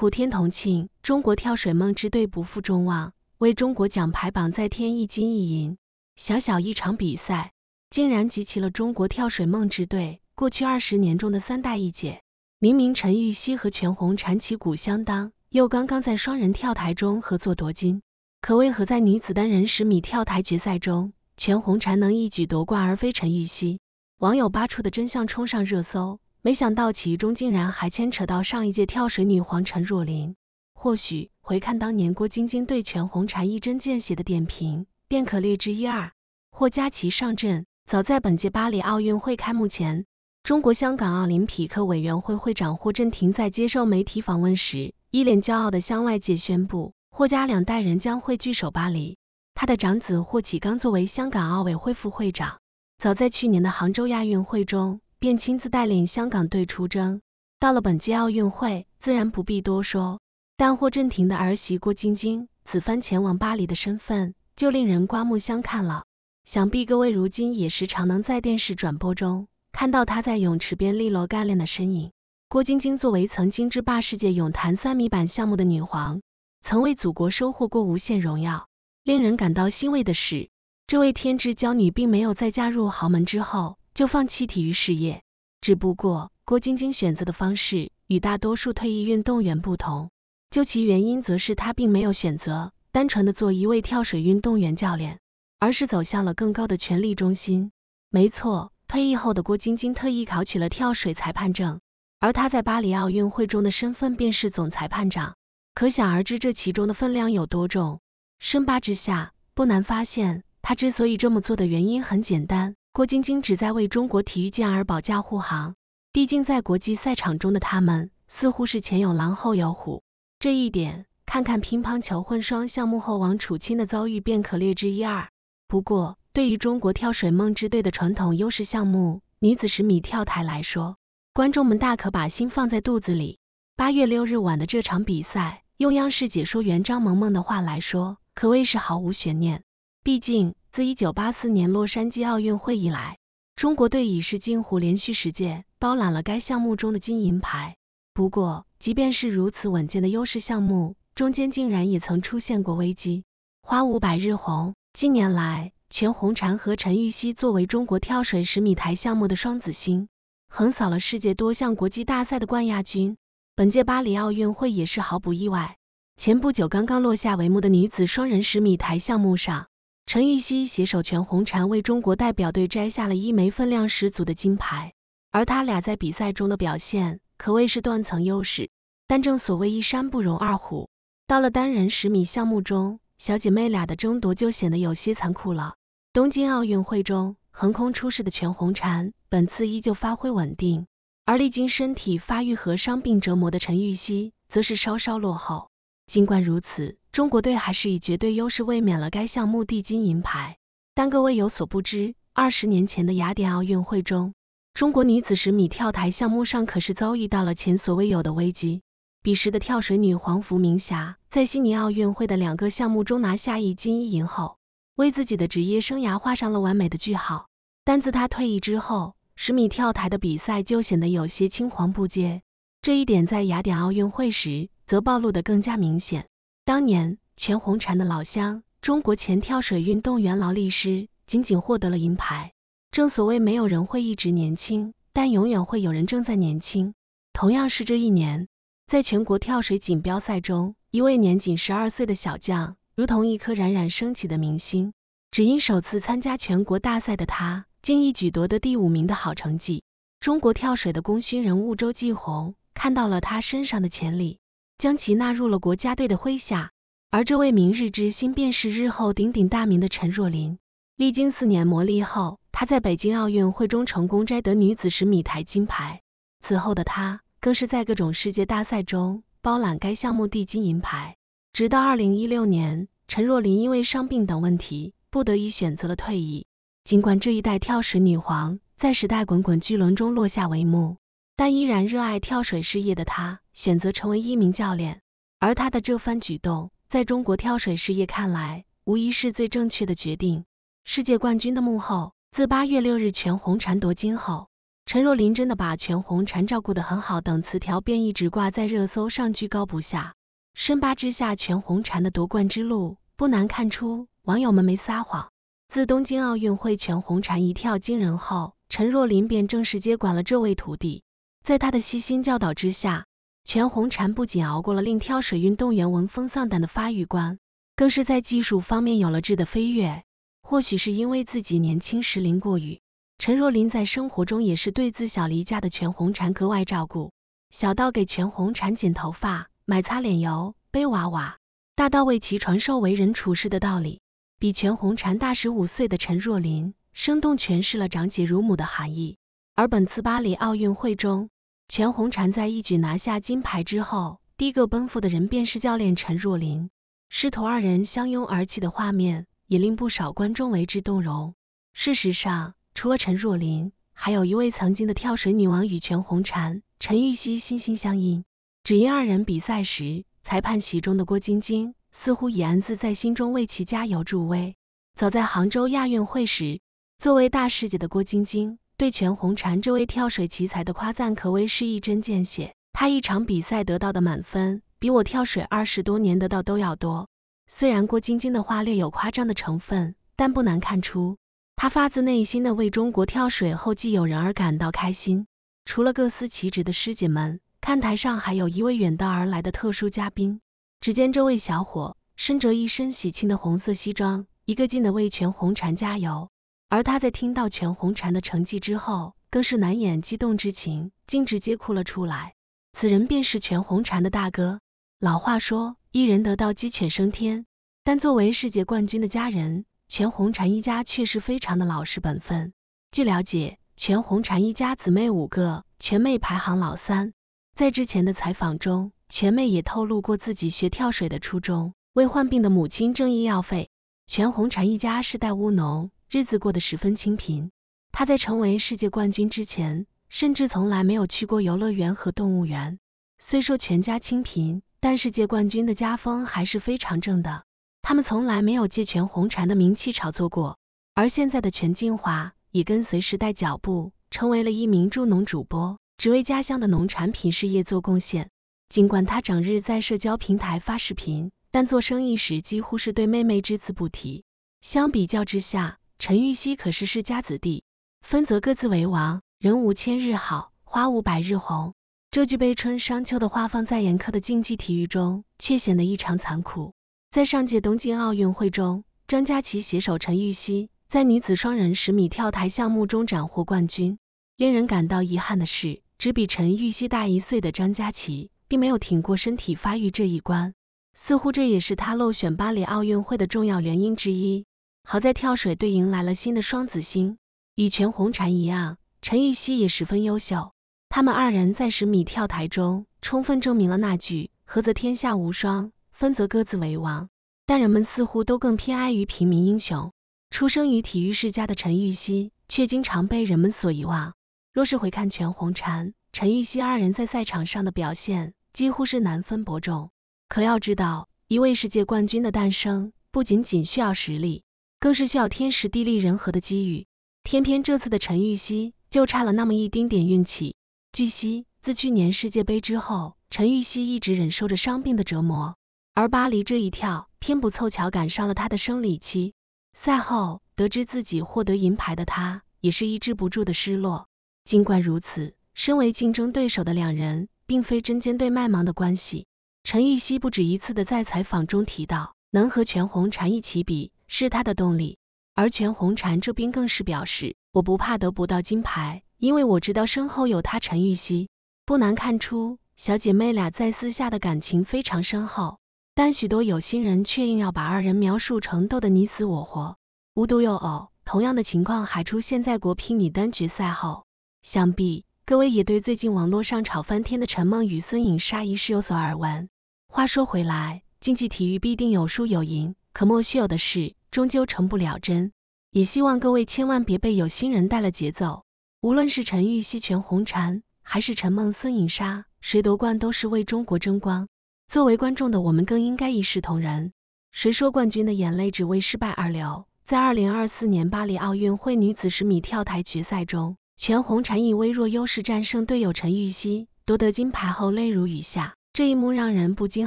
普天同庆，中国跳水梦之队不负众望，为中国奖牌榜再添一金一银。小小一场比赛，竟然集齐了中国跳水梦之队过去二十年中的三大一姐。明明陈芋汐和全红婵旗鼓相当，又刚刚在双人跳台中合作夺金，可为何在女子单人十米跳台决赛中，全红婵能一举夺冠而非陈芋汐？网友扒出的真相冲上热搜。没想到其中竟然还牵扯到上一届跳水女皇陈若琳。或许回看当年郭晶晶对全红婵一针见血的点评，便可略知一二。霍家齐上阵，早在本届巴黎奥运会开幕前，中国香港奥林匹克委员会会长霍震霆在接受媒体访问时，一脸骄傲地向外界宣布，霍家两代人将会聚首巴黎。他的长子霍启刚作为香港奥委会副会长，早在去年的杭州亚运会中。便亲自带领香港队出征。到了本届奥运会，自然不必多说。但霍震霆的儿媳郭晶晶此番前往巴黎的身份，就令人刮目相看了。想必各位如今也时常能在电视转播中看到她在泳池边利落干练的身影。郭晶晶作为曾经之霸世界泳坛三米板项目的女皇，曾为祖国收获过无限荣耀。令人感到欣慰的是，这位天之娇女并没有在嫁入豪门之后。就放弃体育事业，只不过郭晶晶选择的方式与大多数退役运动员不同。究其原因，则是她并没有选择单纯的做一位跳水运动员教练，而是走向了更高的权力中心。没错，退役后的郭晶晶特意考取了跳水裁判证，而她在巴黎奥运会中的身份便是总裁判长，可想而知这其中的分量有多重。深扒之下，不难发现，她之所以这么做的原因很简单。郭晶晶只在为中国体育健儿保驾护航，毕竟在国际赛场中的他们似乎是前有狼后有虎。这一点，看看乒乓球混双项目后王楚钦的遭遇便可略知一二。不过，对于中国跳水梦之队的传统优势项目女子十米跳台来说，观众们大可把心放在肚子里。八月六日晚的这场比赛，用央视解说员张萌萌的话来说，可谓是毫无悬念。毕竟，自一九八四年洛杉矶奥运会以来，中国队已是近乎连续十届包揽了该项目中的金银牌。不过，即便是如此稳健的优势项目，中间竟然也曾出现过危机。花无百日红，近年来，全红婵和陈芋汐作为中国跳水十米台项目的双子星，横扫了世界多项国际大赛的冠亚军。本届巴黎奥运会也是毫不意外。前不久刚刚落下帷幕的女子双人十米台项目上。陈芋汐携手全红婵为中国代表队摘下了一枚分量十足的金牌，而她俩在比赛中的表现可谓是断层优势。但正所谓一山不容二虎，到了单人十米项目中，小姐妹俩的争夺就显得有些残酷了。东京奥运会中横空出世的全红婵，本次依旧发挥稳定，而历经身体发育和伤病折磨的陈芋汐则是稍稍落后。尽管如此，中国队还是以绝对优势卫冕了该项目地金银牌。但各位有所不知，二十年前的雅典奥运会中，中国女子十米跳台项目上可是遭遇到了前所未有的危机。彼时的跳水女皇伏明霞，在悉尼奥运会的两个项目中拿下一金一银后，为自己的职业生涯画上了完美的句号。但自她退役之后，十米跳台的比赛就显得有些青黄不接。这一点在雅典奥运会时则暴露得更加明显。当年全红婵的老乡，中国前跳水运动员劳力士仅仅获得了银牌。正所谓，没有人会一直年轻，但永远会有人正在年轻。同样是这一年，在全国跳水锦标赛中，一位年仅十二岁的小将，如同一颗冉冉升起的明星。只因首次参加全国大赛的他，竟一举夺得第五名的好成绩。中国跳水的功勋人物周继红看到了他身上的潜力。将其纳入了国家队的麾下，而这位明日之星便是日后鼎鼎大名的陈若琳。历经四年磨砺后，她在北京奥运会中成功摘得女子十米台金牌。此后的她更是在各种世界大赛中包揽该项目地金银牌。直到二零一六年，陈若琳因为伤病等问题，不得已选择了退役。尽管这一代跳水女皇在时代滚滚巨轮中落下帷幕，但依然热爱跳水事业的她。选择成为一名教练，而他的这番举动在中国跳水事业看来，无疑是最正确的决定。世界冠军的幕后，自八月六日全红婵夺金后，陈若琳真的把全红婵照顾得很好，等词条便一直挂在热搜上居高不下。深扒之下，全红婵的夺冠之路不难看出，网友们没撒谎。自东京奥运会全红婵一跳惊人后，陈若琳便正式接管了这位徒弟，在他的悉心教导之下。全红婵不仅熬过了令跳水运动员闻风丧胆的发育关，更是在技术方面有了质的飞跃。或许是因为自己年轻时淋过雨，陈若琳在生活中也是对自小离家的全红婵格外照顾，小到给全红婵剪头发、买擦脸油、背娃娃，大到为其传授为人处事的道理，比全红婵大十五岁的陈若琳生动诠释了长姐如母的含义。而本次巴黎奥运会中，全红婵在一举拿下金牌之后，第一个奔赴的人便是教练陈若琳。师徒二人相拥而泣的画面，也令不少观众为之动容。事实上，除了陈若琳，还有一位曾经的跳水女王——羽泉红婵。陈芋汐心心相印，只因二人比赛时，裁判席中的郭晶晶似乎已暗自在心中为其加油助威。早在杭州亚运会时，作为大师姐的郭晶晶。对全红婵这位跳水奇才的夸赞可谓是一针见血。他一场比赛得到的满分，比我跳水二十多年得到都要多。虽然郭晶晶的话略有夸张的成分，但不难看出，她发自内心的为中国跳水后继有人而感到开心。除了各司其职的师姐们，看台上还有一位远道而来的特殊嘉宾。只见这位小伙身着一身喜庆的红色西装，一个劲地为全红婵加油。而他在听到全红婵的成绩之后，更是难掩激动之情，竟直接哭了出来。此人便是全红婵的大哥。老话说，一人得道，鸡犬升天。但作为世界冠军的家人，全红婵一家却是非常的老实本分。据了解，全红婵一家姊妹五个，全妹排行老三。在之前的采访中，全妹也透露过自己学跳水的初衷，为患病的母亲挣医药费。全红婵一家世代务农。日子过得十分清贫，他在成为世界冠军之前，甚至从来没有去过游乐园和动物园。虽说全家清贫，但世界冠军的家风还是非常正的。他们从来没有借全红婵的名气炒作过。而现在的全进华也跟随时代脚步，成为了一名助农主播，只为家乡的农产品事业做贡献。尽管他整日在社交平台发视频，但做生意时几乎是对妹妹只字不提。相比较之下，陈玉汐可是世家子弟，分则各自为王。人无千日好，花无百日红。这句悲春伤秋的话放在严苛的竞技体育中，却显得异常残酷。在上届东京奥运会中，张佳琪携手陈芋汐在女子双人十米跳台项目中斩获冠军。令人感到遗憾的是，只比陈芋汐大一岁的张佳琪并没有挺过身体发育这一关，似乎这也是他漏选巴黎奥运会的重要原因之一。好在跳水队迎来了新的双子星，与全红婵一样，陈芋汐也十分优秀。他们二人在十米跳台中充分证明了那句“合则天下无双，分则各自为王”。但人们似乎都更偏爱于平民英雄。出生于体育世家的陈芋汐，却经常被人们所遗忘。若是回看全红婵、陈芋汐二人在赛场上的表现，几乎是难分伯仲。可要知道，一位世界冠军的诞生，不仅仅需要实力。更是需要天时地利人和的机遇，偏偏这次的陈芋汐就差了那么一丁点运气。据悉，自去年世界杯之后，陈芋汐一直忍受着伤病的折磨，而巴黎这一跳偏不凑巧赶上了她的生理期。赛后得知自己获得银牌的她，也是抑制不住的失落。尽管如此，身为竞争对手的两人并非针尖对麦芒的关系。陈芋汐不止一次的在采访中提到，能和全红婵一起比。是他的动力，而全红婵这边更是表示：“我不怕得不到金牌，因为我知道身后有他陈芋汐。”不难看出，小姐妹俩在私下的感情非常深厚，但许多有心人却硬要把二人描述成斗得你死我活。无独有偶，同样的情况还出现在国乒女单决赛后。想必各位也对最近网络上吵翻天的陈梦与孙颖莎一事有所耳闻。话说回来，竞技体育必定有输有赢，可莫须有的是终究成不了真，也希望各位千万别被有心人带了节奏。无论是陈芋汐、全红婵，还是陈梦、孙颖莎，谁夺冠都是为中国争光。作为观众的我们，更应该一视同仁。谁说冠军的眼泪只为失败而流？在2024年巴黎奥运会女子十米跳台决赛中，全红婵以微弱优势战胜队友陈芋汐，夺得金牌后泪如雨下。这一幕让人不禁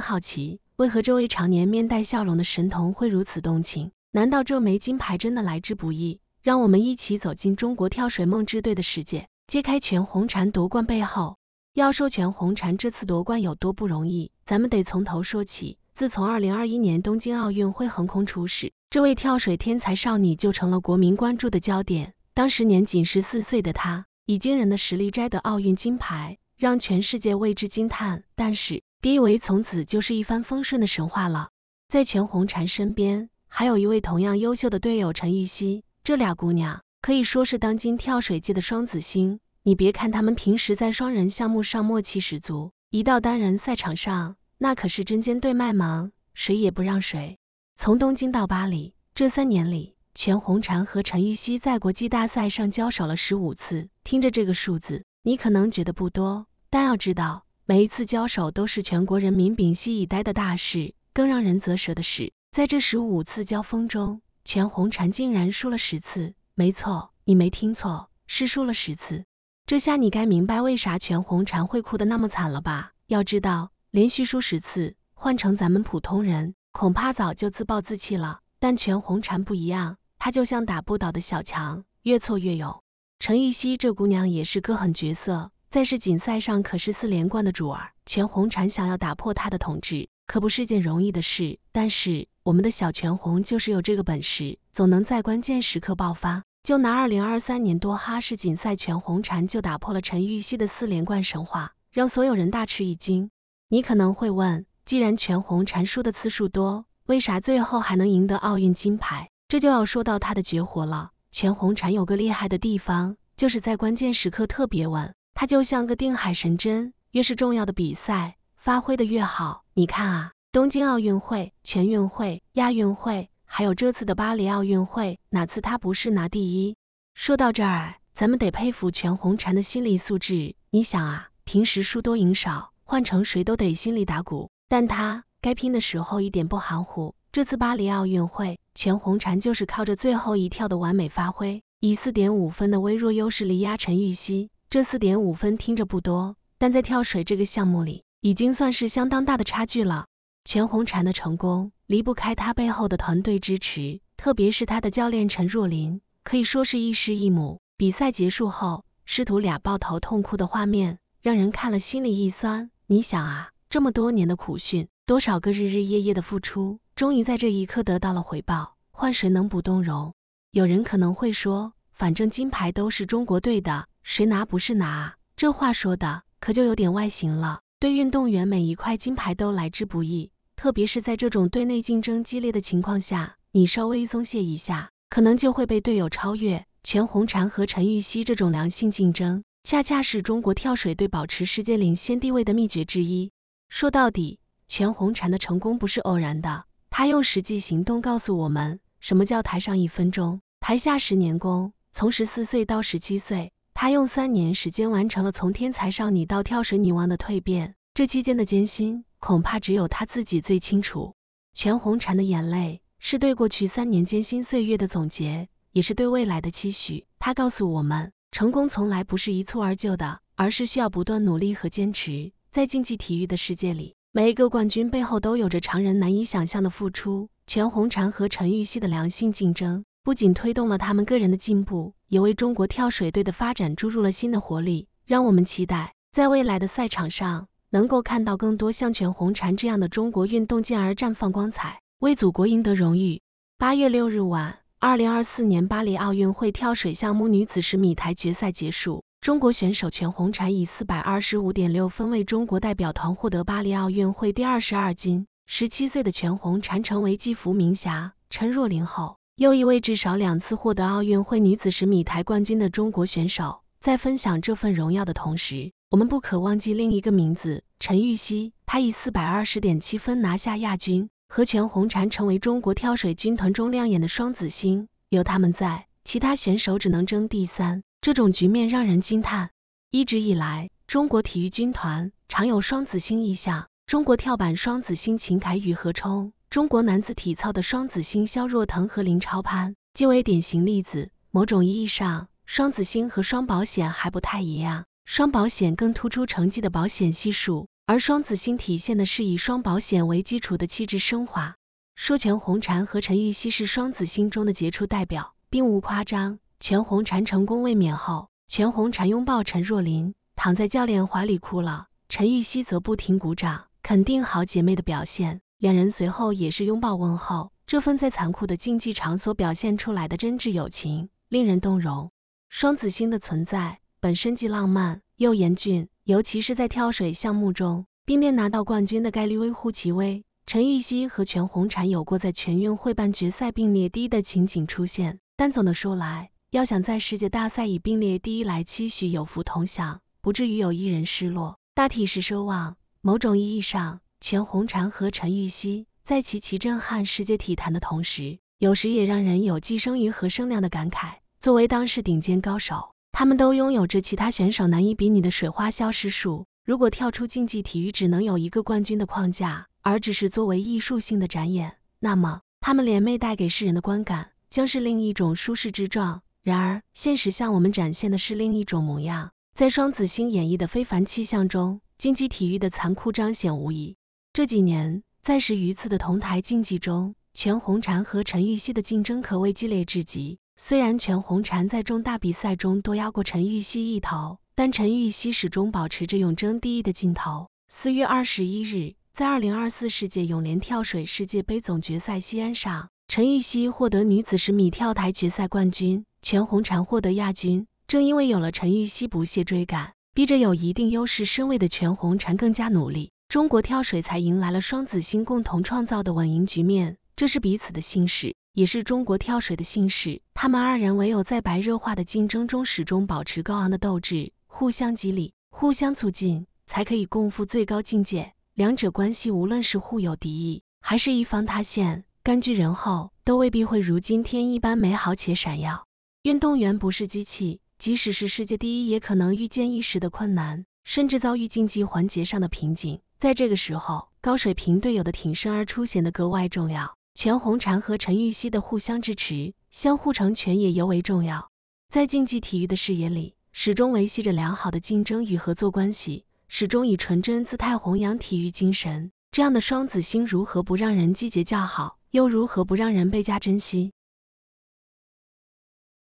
好奇，为何这位常年面带笑容的神童会如此动情？难道这枚金牌真的来之不易？让我们一起走进中国跳水梦之队的世界，揭开全红婵夺冠背后。要说全红婵这次夺冠有多不容易，咱们得从头说起。自从2021年东京奥运会横空出世，这位跳水天才少女就成了国民关注的焦点。当时年仅十四岁的她，以惊人的实力摘得奥运金牌，让全世界为之惊叹。但是，别以为从此就是一帆风顺的神话了，在全红婵身边。还有一位同样优秀的队友陈芋汐，这俩姑娘可以说是当今跳水界的双子星。你别看她们平时在双人项目上默契十足，一到单人赛场上，那可是针尖对麦芒，谁也不让谁。从东京到巴黎，这三年里，全红婵和陈芋汐在国际大赛上交手了十五次。听着这个数字，你可能觉得不多，但要知道，每一次交手都是全国人民屏息以待的大事。更让人啧舌的是。在这十五次交锋中，全红婵竟然输了十次。没错，你没听错，是输了十次。这下你该明白为啥全红婵会哭得那么惨了吧？要知道，连续输十次，换成咱们普通人，恐怕早就自暴自弃了。但全红婵不一样，她就像打不倒的小强，越挫越勇。陈芋汐这姑娘也是个狠角色，在世锦赛上可是四连冠的主儿。全红婵想要打破她的统治。可不是件容易的事，但是我们的小全红就是有这个本事，总能在关键时刻爆发。就拿2023年多哈世锦赛，全红婵就打破了陈芋汐的四连冠神话，让所有人大吃一惊。你可能会问，既然全红婵输的次数多，为啥最后还能赢得奥运金牌？这就要说到她的绝活了。全红婵有个厉害的地方，就是在关键时刻特别稳，她就像个定海神针，越是重要的比赛，发挥的越好。你看啊，东京奥运会、全运会、亚运会，还有这次的巴黎奥运会，哪次他不是拿第一？说到这儿，咱们得佩服全红婵的心理素质。你想啊，平时输多赢少，换成谁都得心里打鼓，但他该拼的时候一点不含糊。这次巴黎奥运会，全红婵就是靠着最后一跳的完美发挥，以四点五分的微弱优势力压陈芋汐。这四点五分听着不多，但在跳水这个项目里。已经算是相当大的差距了。全红婵的成功离不开她背后的团队支持，特别是她的教练陈若琳，可以说是亦师亦母。比赛结束后，师徒俩抱头痛哭的画面，让人看了心里一酸。你想啊，这么多年的苦训，多少个日日夜夜的付出，终于在这一刻得到了回报，换谁能不动容？有人可能会说，反正金牌都是中国队的，谁拿不是拿？这话说的可就有点外形了。对运动员，每一块金牌都来之不易，特别是在这种队内竞争激烈的情况下，你稍微松懈一下，可能就会被队友超越。全红婵和陈芋汐这种良性竞争，恰恰是中国跳水队保持世界领先地位的秘诀之一。说到底，全红婵的成功不是偶然的，她用实际行动告诉我们，什么叫台上一分钟，台下十年功。从十四岁到十七岁。她用三年时间完成了从天才少女到跳水女王的蜕变，这期间的艰辛恐怕只有她自己最清楚。全红婵的眼泪是对过去三年艰辛岁月的总结，也是对未来的期许。她告诉我们，成功从来不是一蹴而就的，而是需要不断努力和坚持。在竞技体育的世界里，每一个冠军背后都有着常人难以想象的付出。全红婵和陈芋汐的良性竞争。不仅推动了他们个人的进步，也为中国跳水队的发展注入了新的活力。让我们期待在未来的赛场上，能够看到更多像全红婵这样的中国运动健儿绽放光彩，为祖国赢得荣誉。八月六日晚，二零二四年巴黎奥运会跳水项目女子十米台决赛结束，中国选手全红婵以四百二十五点六分为中国代表团获得巴黎奥运会第二十二金。十七岁的全红婵成为继伏明霞、陈若琳后。又一位至少两次获得奥运会女子十米台冠军的中国选手，在分享这份荣耀的同时，我们不可忘记另一个名字——陈芋汐。她以四百二十点七分拿下亚军，和全红婵成为中国跳水军团中亮眼的双子星。有他们在，其他选手只能争第三。这种局面让人惊叹。一直以来，中国体育军团常有双子星意象，中国跳板双子星秦凯与何冲。中国男子体操的双子星肖若腾和林超攀皆为典型例子。某种意义上，双子星和双保险还不太一样。双保险更突出成绩的保险系数，而双子星体现的是以双保险为基础的气质升华。说全红婵和陈芋汐是双子星中的杰出代表，并无夸张。全红婵成功卫冕后，全红婵拥抱陈若琳，躺在教练怀里哭了；陈芋汐则不停鼓掌，肯定好姐妹的表现。两人随后也是拥抱问候，这份在残酷的竞技场所表现出来的真挚友情令人动容。双子星的存在本身既浪漫又严峻，尤其是在跳水项目中，并列拿到冠军的概率微乎其微。陈芋汐和全红婵有过在全运会半决赛并列第一的情景出现，但总的说来，要想在世界大赛以并列第一来期许有福同享，不至于有一人失落，大体是奢望。某种意义上。全红婵和陈芋汐在齐齐震撼世界体坛的同时，有时也让人有寄生于何生量的感慨。作为当世顶尖高手，他们都拥有着其他选手难以比拟的水花消失术。如果跳出竞技体育只能有一个冠军的框架，而只是作为艺术性的展演，那么他们联袂带给世人的观感将是另一种舒适之状。然而，现实向我们展现的是另一种模样。在双子星演绎的非凡气象中，竞技体育的残酷彰显无疑。这几年在十余次的同台竞技中，全红婵和陈芋汐的竞争可谓激烈至极。虽然全红婵在重大比赛中多压过陈芋汐一头，但陈芋汐始终保持着永争第一的劲头。四月二十一日，在二零二四世界泳联跳水世界杯总决赛西安上，陈芋汐获得女子十米跳台决赛冠军，全红婵获得亚军。正因为有了陈芋汐不懈追赶，逼着有一定优势身位的全红婵更加努力。中国跳水才迎来了双子星共同创造的稳赢局面，这是彼此的幸事，也是中国跳水的幸事。他们二人唯有在白热化的竞争中始终保持高昂的斗志，互相激励，互相促进，才可以共赴最高境界。两者关系，无论是互有敌意，还是一方塌陷，甘居人后，都未必会如今天一般美好且闪耀。运动员不是机器，即使是世界第一，也可能遇见一时的困难，甚至遭遇竞技环节上的瓶颈。在这个时候，高水平队友的挺身而出显得格外重要。全红婵和陈芋汐的互相支持、相互成全也尤为重要。在竞技体育的视野里，始终维系着良好的竞争与合作关系，始终以纯真姿态弘扬体育精神。这样的双子星，如何不让人击节叫好？又如何不让人倍加珍惜？